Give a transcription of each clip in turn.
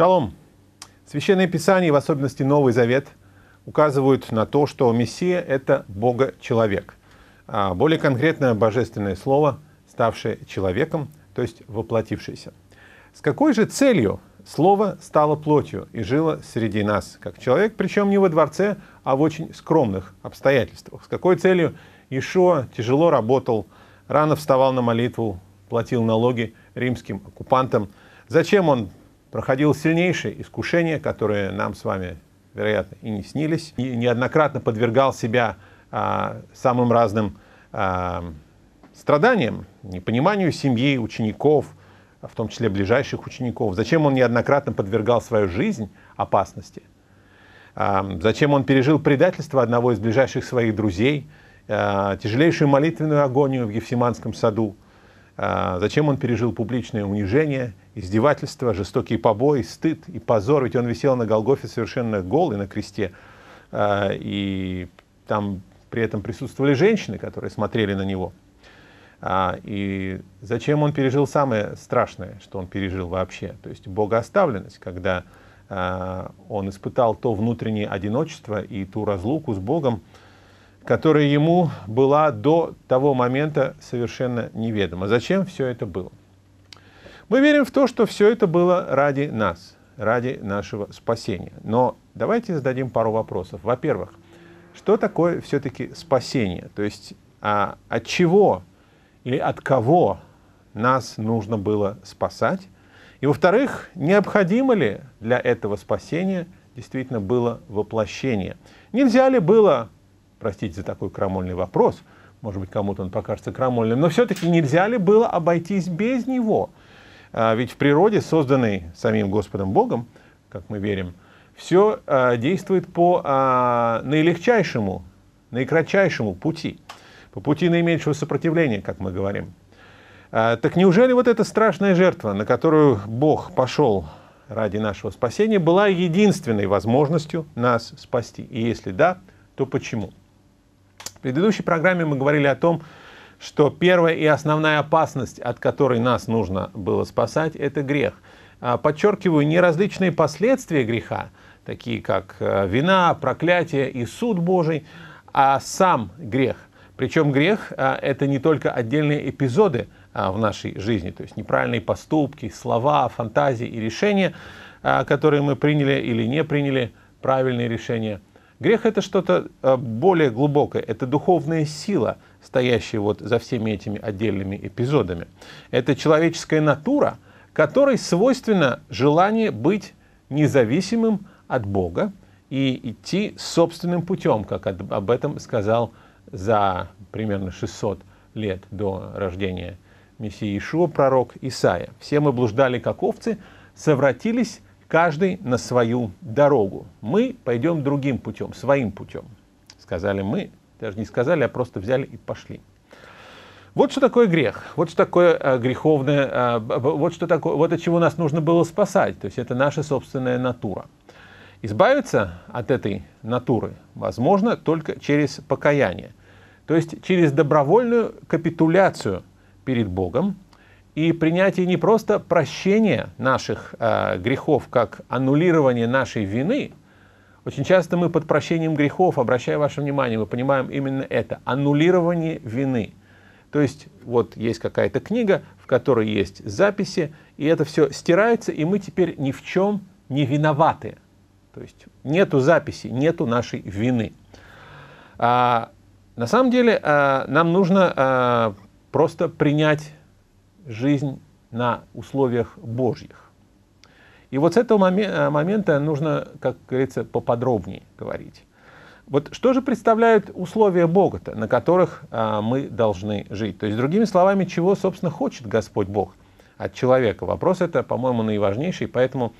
Шалом! Священное Писание, в особенности Новый Завет, указывают на то, что Мессия — это Бога-человек. А более конкретное Божественное Слово, ставшее человеком, то есть воплотившееся. С какой же целью Слово стало плотью и жило среди нас, как человек, причем не во дворце, а в очень скромных обстоятельствах? С какой целью Ишуа тяжело работал, рано вставал на молитву, платил налоги римским оккупантам? Зачем он проходило сильнейшее искушение, которое нам с вами, вероятно, и не снились. И неоднократно подвергал себя а, самым разным а, страданиям, непониманию семьи, учеников, в том числе ближайших учеников. Зачем он неоднократно подвергал свою жизнь опасности? А, зачем он пережил предательство одного из ближайших своих друзей, а, тяжелейшую молитвенную агонию в Гефсиманском саду? А, зачем он пережил публичное унижение, издевательство, жестокие побои, стыд и позор? Ведь он висел на Голгофе совершенно голый на кресте. А, и там при этом присутствовали женщины, которые смотрели на него. А, и зачем он пережил самое страшное, что он пережил вообще? То есть богооставленность, когда он испытал то внутреннее одиночество и ту разлуку с Богом, которая ему была до того момента совершенно неведома. Зачем все это было? Мы верим в то, что все это было ради нас, ради нашего спасения. Но давайте зададим пару вопросов. Во-первых, что такое все-таки спасение? То есть а от чего или от кого нас нужно было спасать? И во-вторых, необходимо ли для этого спасения действительно было воплощение? Нельзя ли было простите за такой крамольный вопрос, может быть, кому-то он покажется крамольным, но все-таки нельзя ли было обойтись без него? А, ведь в природе, созданной самим Господом Богом, как мы верим, все а, действует по а, наилегчайшему, наикратчайшему пути, по пути наименьшего сопротивления, как мы говорим. так неужели вот эта страшная жертва, на которую Бог пошел ради нашего спасения, была единственной возможностью нас спасти? И если да, то почему? В предыдущей программе мы говорили о том, что первая и основная опасность, от которой нас нужно было спасать, это грех. А, подчеркиваю, не различные последствия греха, такие как э, вина, проклятие и суд Божий, а сам грех. Причем грех а, – это не только отдельные эпизоды а, в нашей жизни, то есть неправильные поступки, слова, фантазии и решения, которые мы приняли или не приняли, правильные решения – Грех — это что-то а, более глубокое, это духовная сила, стоящая вот за всеми этими отдельными эпизодами. Это человеческая натура, которой свойственно желание быть независимым от Бога и идти собственным путем, как об этом сказал за примерно 600 лет до рождения Мессии Ишуа пророк Исаия. «Все мы блуждали, как овцы, совратились Каждый на свою дорогу. Мы пойдем другим путем, своим путем. Сказали мы, даже не сказали, а просто взяли и пошли. Вот что такое грех, вот что такое э, греховное, э, вот, что такое, вот от чего нас нужно было спасать. То есть это наша собственная натура. Избавиться от этой натуры возможно только через покаяние, то есть через добровольную капитуляцию перед Богом и принятие не просто прощения наших э, грехов как аннулирование нашей вины. Очень часто мы под прощением грехов, обращая ваше внимание, мы понимаем именно это, аннулирование вины. То есть вот есть какая-то книга, в которой есть записи, и это все стирается, и мы теперь ни в чем не виноваты. То есть нету записи, нету нашей вины. А, на самом деле а, нам нужно а, просто принять жизнь на условиях Божьих. И вот с этого э, момента нужно, как говорится, поподробнее говорить. Вот что же представляют условия Бога-то, на которых а, мы должны жить? То есть, другими словами, чего, собственно, хочет Господь Бог от человека? Вопрос это, по-моему, наиважнейший, поэтому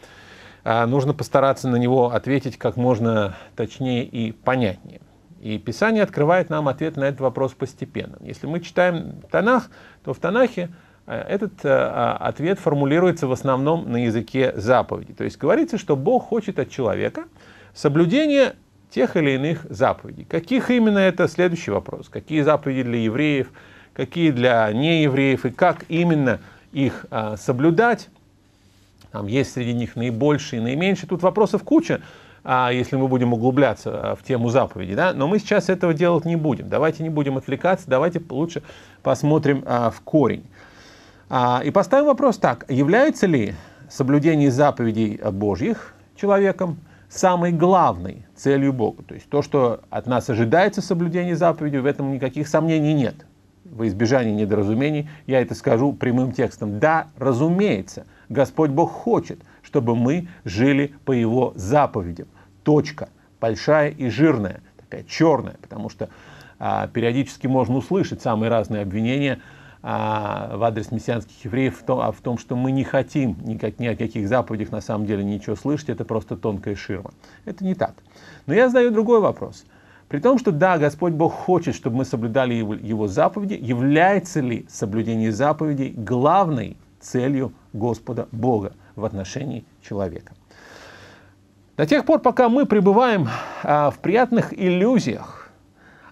а, нужно постараться на него ответить как можно точнее и понятнее. И Писание открывает нам ответ на этот вопрос постепенно. Если мы читаем Танах, то в Танахе Э, этот э, а, ответ формулируется в основном на языке заповеди. То есть говорится, что Бог хочет от человека соблюдение тех или иных заповедей. Каких именно это следующий вопрос. Какие заповеди для евреев, какие для неевреев и как именно их а, соблюдать. Там есть среди них наибольшие, наименьшие. Тут вопросов куча, А если мы будем углубляться а, в тему заповеди. Да? Но мы сейчас этого делать не будем. Давайте не будем отвлекаться, давайте лучше посмотрим в корень. А, и поставим вопрос так, является ли соблюдение заповедей Божьих человеком самой главной целью Бога? То есть то, что от нас ожидается соблюдение заповедей, в этом никаких сомнений нет. Во избежание недоразумений я это скажу прямым текстом. Да, разумеется, Господь Бог хочет, чтобы мы жили по Его заповедям. Точка. Большая и жирная, такая черная, потому что а, периодически можно услышать самые разные обвинения – а, в адрес мессианских евреев в том, а в том, что мы не хотим никак, ни о каких заповедях на самом деле ничего слышать, это просто тонкая ширма. Это не так. Но я задаю другой вопрос. При том, что да, Господь Бог хочет, чтобы мы соблюдали Его, его заповеди, является ли соблюдение заповедей главной целью Господа Бога в отношении человека? До тех пор, пока мы пребываем а, в приятных иллюзиях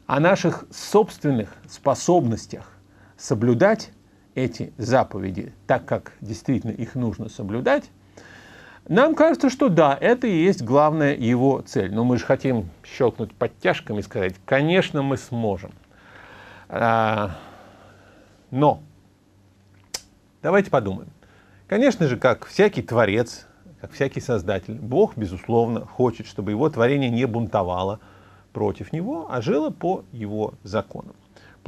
о наших собственных способностях соблюдать эти заповеди так, как действительно их нужно соблюдать, нам кажется, что да, это и есть главная его цель. Но мы же хотим щелкнуть подтяжками и сказать, конечно, мы сможем. А, но давайте подумаем. Конечно же, как всякий творец, как всякий создатель, Бог, безусловно, хочет, чтобы его творение не бунтовало против него, а жило по его законам.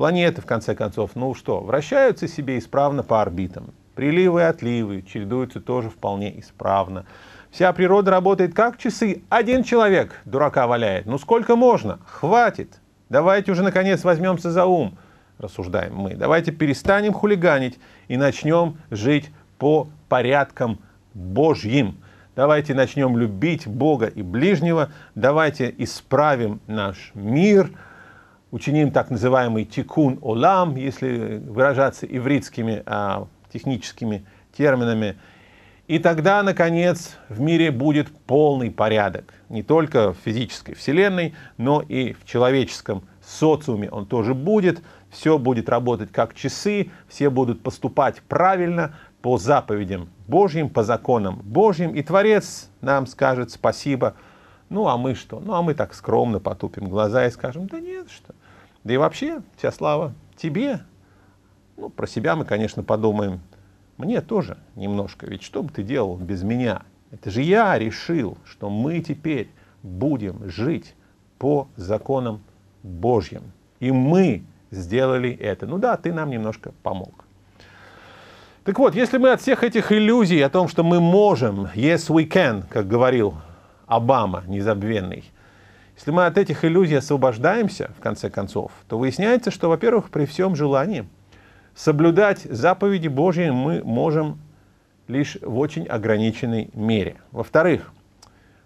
Планеты, в конце концов, ну что, вращаются себе исправно по орбитам. Приливы и отливы чередуются тоже вполне исправно. Вся природа работает как часы. Один человек дурака валяет. Ну сколько можно? Хватит. Давайте уже, наконец, возьмемся за ум, рассуждаем мы. Давайте перестанем хулиганить и начнем жить по порядкам Божьим. Давайте начнем любить Бога и ближнего. Давайте исправим наш мир – учиним так называемый тикун олам, если выражаться ивритскими а, техническими терминами. И тогда, наконец, в мире будет полный порядок. Не только в физической вселенной, но и в человеческом социуме он тоже будет. Все будет работать как часы, все будут поступать правильно по заповедям Божьим, по законам Божьим. И Творец нам скажет спасибо – ну, а мы что? Ну, а мы так скромно потупим глаза и скажем, да нет, что. Да и вообще, вся слава тебе. Ну, про себя мы, конечно, подумаем. Мне тоже немножко, ведь что бы ты делал без меня? Это же я решил, что мы теперь будем жить по законам Божьим. И мы сделали это. Ну да, ты нам немножко помог. Так вот, если мы от всех этих иллюзий о том, что мы можем, yes we can, как говорил Обама незабвенный. Если мы от этих иллюзий освобождаемся, в конце концов, то выясняется, что, во-первых, при всем желании соблюдать заповеди Божьи мы можем лишь в очень ограниченной мере. Во-вторых,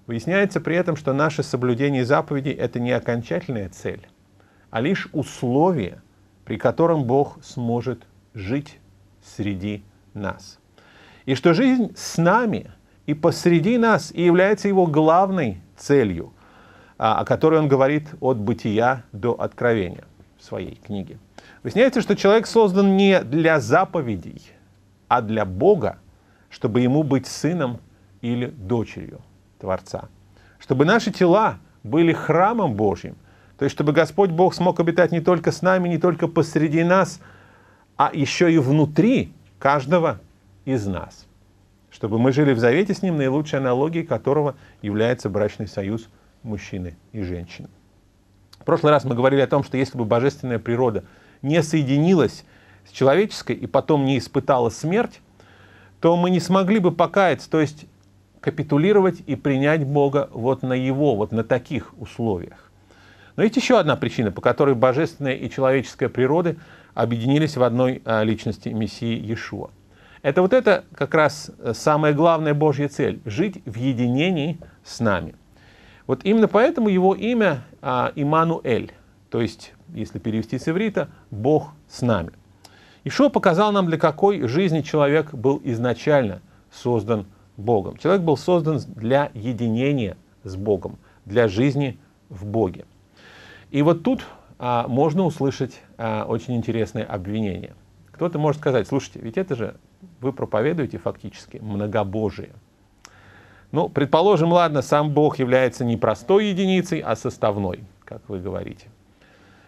выясняется при этом, что наше соблюдение заповедей – это не окончательная цель, а лишь условие, при котором Бог сможет жить среди нас. И что жизнь с нами и посреди нас, и является его главной целью, а, о которой он говорит от бытия до откровения в своей книге. Выясняется, что человек создан не для заповедей, а для Бога, чтобы ему быть сыном или дочерью Творца. Чтобы наши тела были храмом Божьим, то есть чтобы Господь Бог смог обитать не только с нами, не только посреди нас, а еще и внутри каждого из нас – чтобы мы жили в завете с Ним, наилучшей аналогией которого является брачный союз мужчины и женщины. В прошлый раз мы говорили о том, что если бы божественная природа не соединилась с человеческой и потом не испытала смерть, то мы не смогли бы покаяться, то есть капитулировать и принять Бога вот на Его, вот на таких условиях. Но есть еще одна причина, по которой божественная и человеческая природы объединились в одной а, личности Мессии Иешуа – это вот это как раз э, самая главная Божья цель – жить в единении с нами. Вот именно поэтому его имя а, Имануэль, то есть, если перевести с иврита, «Бог с нами». Ишо показал нам, для какой жизни человек был изначально создан Богом. Человек был создан для единения с Богом, для жизни в Боге. И вот тут а, можно услышать а, очень интересное обвинение. Кто-то может сказать, слушайте, ведь это же вы проповедуете фактически многобожие. Ну, предположим, ладно, сам Бог является не простой единицей, а составной, как вы говорите.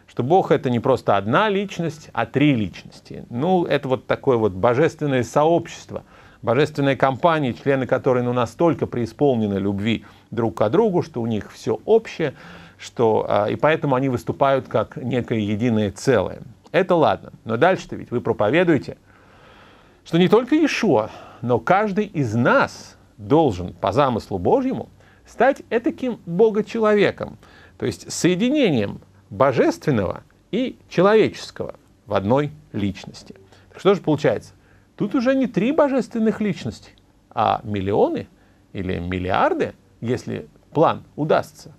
Что Бог это не просто одна личность, а три личности. Ну, это вот такое вот божественное сообщество, божественная компания, члены которой ну, настолько преисполнены любви друг к другу, что у них все общее, что, а, и поэтому они выступают как некое единое целое. Это ладно, но дальше-то ведь вы проповедуете – что не только Иешуа, но каждый из нас должен по замыслу Божьему стать этаким бога то есть соединением божественного и человеческого в одной личности. Так что же получается? Тут уже не три божественных личности, а миллионы или миллиарды, если план удастся.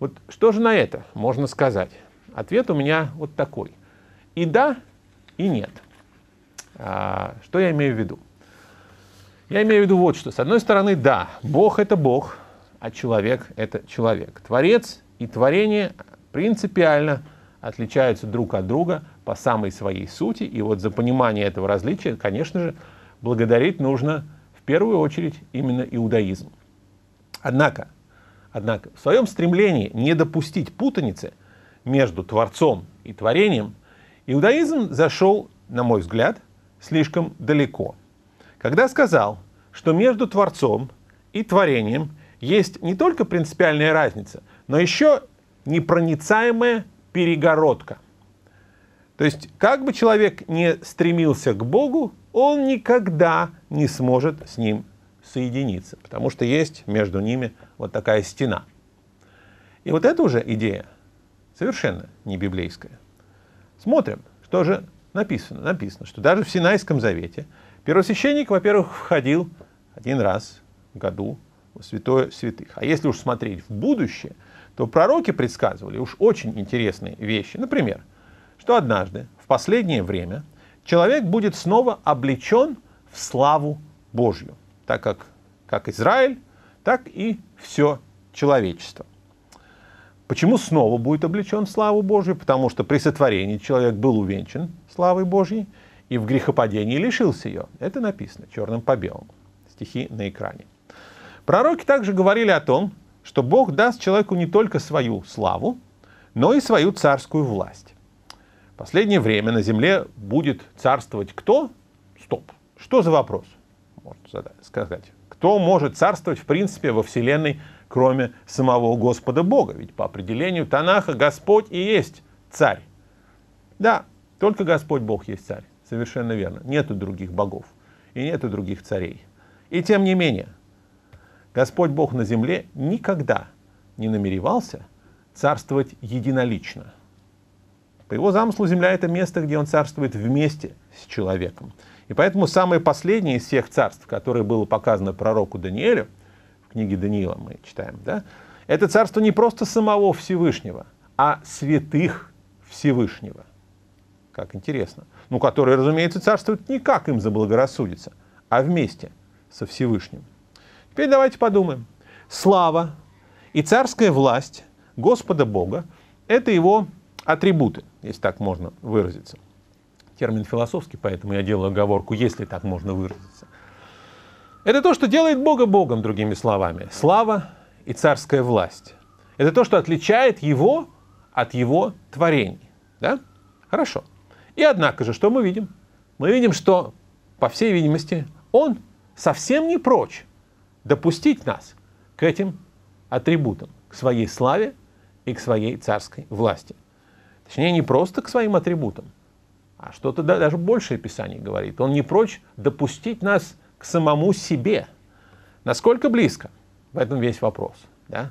Вот что же на это можно сказать? Ответ у меня вот такой. И да, и нет. А, что я имею в виду? Я имею в виду вот что. С одной стороны, да, Бог — это Бог, а человек — это человек. Творец и творение принципиально отличаются друг от друга по самой своей сути. И вот за понимание этого различия, конечно же, благодарить нужно в первую очередь именно иудаизм. Однако, однако в своем стремлении не допустить путаницы между Творцом и творением, иудаизм зашел, на мой взгляд, слишком далеко. Когда сказал, что между Творцом и творением есть не только принципиальная разница, но еще непроницаемая перегородка. То есть, как бы человек не стремился к Богу, он никогда не сможет с ним соединиться, потому что есть между ними вот такая стена. И вот эта уже идея совершенно не библейская. Смотрим, что же написано, написано, что даже в Синайском завете первосвященник, во-первых, входил один раз в году в святое святых. А если уж смотреть в будущее, то пророки предсказывали уж очень интересные вещи. Например, что однажды, в последнее время, человек будет снова облечен в славу Божью, так как как Израиль, так и все человечество. Почему снова будет облечен славу Божию? Потому что при сотворении человек был увенчан славой Божьей и в грехопадении лишился ее. Это написано черным по белому. Стихи на экране. Пророки также говорили о том, что Бог даст человеку не только свою славу, но и свою царскую власть. В последнее время на земле будет царствовать кто? Стоп. Что за вопрос? Можно сказать. Кто может царствовать, в принципе, во Вселенной кроме самого Господа Бога. Ведь по определению Танаха Господь и есть царь. Да, только Господь Бог есть царь. Совершенно верно. Нету других богов и нету других царей. И тем не менее, Господь Бог на земле никогда не намеревался царствовать единолично. По его замыслу земля — это место, где он царствует вместе с человеком. И поэтому самое последнее из всех царств, которое было показано пророку Даниэлю — книге Даниила мы читаем, да? Это царство не просто самого Всевышнего, а святых Всевышнего. Как интересно. Ну, которые, разумеется, царствуют не как им заблагорассудится, а вместе со Всевышним. Теперь давайте подумаем. Слава и царская власть Господа Бога – это его атрибуты, если так можно выразиться. Термин философский, поэтому я делаю оговорку, если так можно выразиться. Это то, что делает Бога Богом, другими словами. Слава и царская власть. Это то, что отличает его от его творений. Да? Хорошо. И однако же, что мы видим? Мы видим, что, по всей видимости, он совсем не прочь допустить нас к этим атрибутам, к своей славе и к своей царской власти. Точнее, не просто к своим атрибутам, а что-то даже большее Писание говорит. Он не прочь допустить нас к самому себе. Насколько близко? В этом весь вопрос. Да?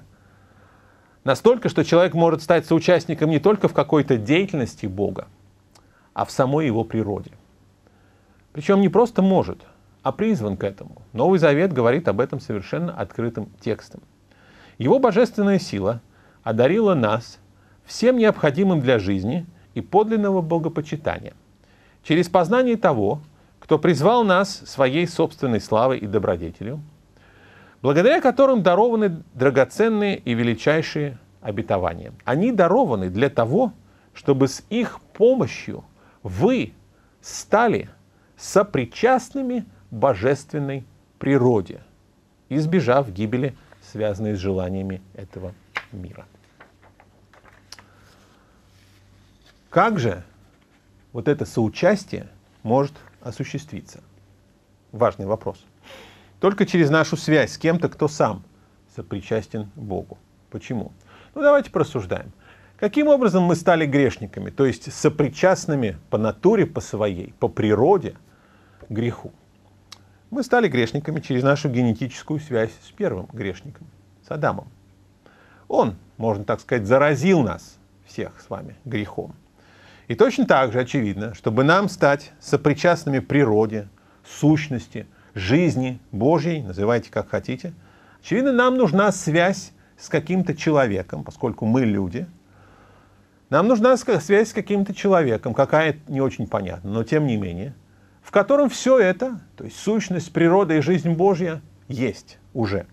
Настолько, что человек может стать соучастником не только в какой-то деятельности Бога, а в самой его природе. Причем не просто может, а призван к этому. Новый Завет говорит об этом совершенно открытым текстом. Его божественная сила одарила нас всем необходимым для жизни и подлинного богопочитания. Через познание того, кто призвал нас своей собственной славой и добродетелью, благодаря которым дарованы драгоценные и величайшие обетования. Они дарованы для того, чтобы с их помощью вы стали сопричастными божественной природе, избежав гибели, связанной с желаниями этого мира. Как же вот это соучастие – может осуществиться? Важный вопрос. Только через нашу связь с кем-то, кто сам сопричастен Богу. Почему? Ну давайте просуждаем. Каким образом мы стали грешниками, то есть сопричастными по натуре, по своей, по природе греху? Мы стали грешниками через нашу генетическую связь с первым грешником, с Адамом. Он, можно так сказать, заразил нас всех с вами грехом. И точно так же очевидно, чтобы нам стать сопричастными природе, сущности, жизни Божьей, называйте как хотите, очевидно, нам нужна связь с каким-то человеком, поскольку мы люди. Нам нужна связь с каким-то человеком, какая не очень понятна, но тем не менее, в котором все это, то есть сущность, природа и жизнь Божья, есть уже.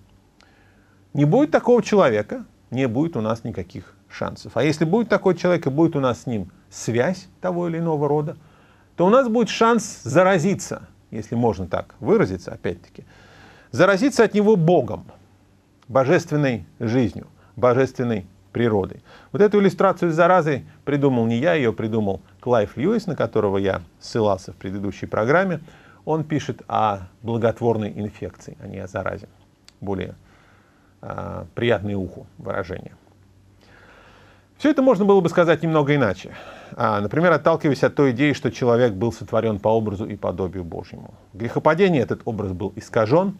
Не будет такого человека, не будет у нас никаких шансов. А если будет такой человек и будет у нас с ним связь того или иного рода, то у нас будет шанс заразиться, если можно так выразиться, опять-таки, заразиться от него Богом, божественной жизнью, божественной природой. Вот эту иллюстрацию с заразой придумал не я, ее придумал Клайв Льюис, на которого я ссылался в предыдущей программе. Он пишет о благотворной инфекции, а не о заразе. Более э, приятное уху выражение. Все это можно было бы сказать немного иначе. А, например, отталкиваясь от той идеи, что человек был сотворен по образу и подобию Божьему. В грехопадении этот образ был искажен.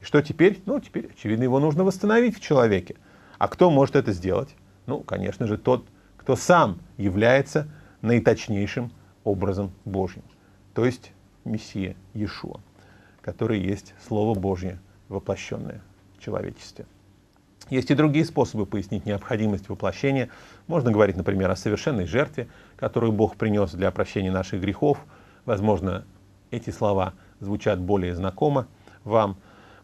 И что теперь? Ну, теперь, очевидно, его нужно восстановить в человеке. А кто может это сделать? Ну, конечно же, тот, кто сам является наиточнейшим образом Божьим. То есть Мессия Иешуа, который есть Слово Божье, воплощенное в человечестве. Есть и другие способы пояснить необходимость воплощения. Можно говорить, например, о совершенной жертве, которую Бог принес для прощения наших грехов. Возможно, эти слова звучат более знакомо вам.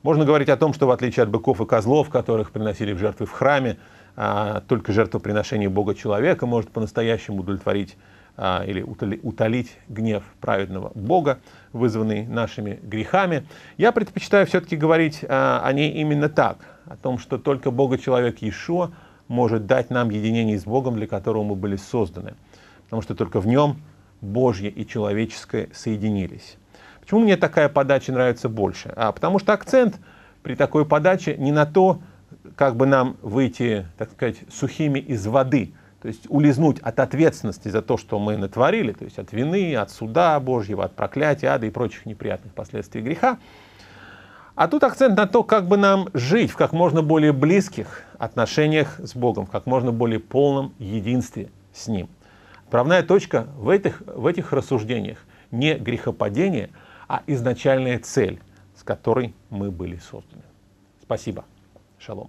Можно говорить о том, что в отличие от быков и козлов, которых приносили в жертвы в храме, а, только жертвоприношение Бога человека может по-настоящему удовлетворить а, или утолить гнев праведного Бога, вызванный нашими грехами. Я предпочитаю все-таки говорить а, о ней именно так, о том, что только Бога-человек Иешуа может дать нам единение с Богом, для которого мы были созданы, потому что только в нем Божье и человеческое соединились. Почему мне такая подача нравится больше? А потому что акцент при такой подаче не на то, как бы нам выйти, так сказать, сухими из воды – то есть улизнуть от ответственности за то, что мы натворили, то есть от вины, от суда Божьего, от проклятия, ада и прочих неприятных последствий греха. А тут акцент на то, как бы нам жить в как можно более близких отношениях с Богом, в как можно более полном единстве с Ним. Правная точка в этих, в этих рассуждениях не грехопадение, а изначальная цель, с которой мы были созданы. Спасибо. Шалом.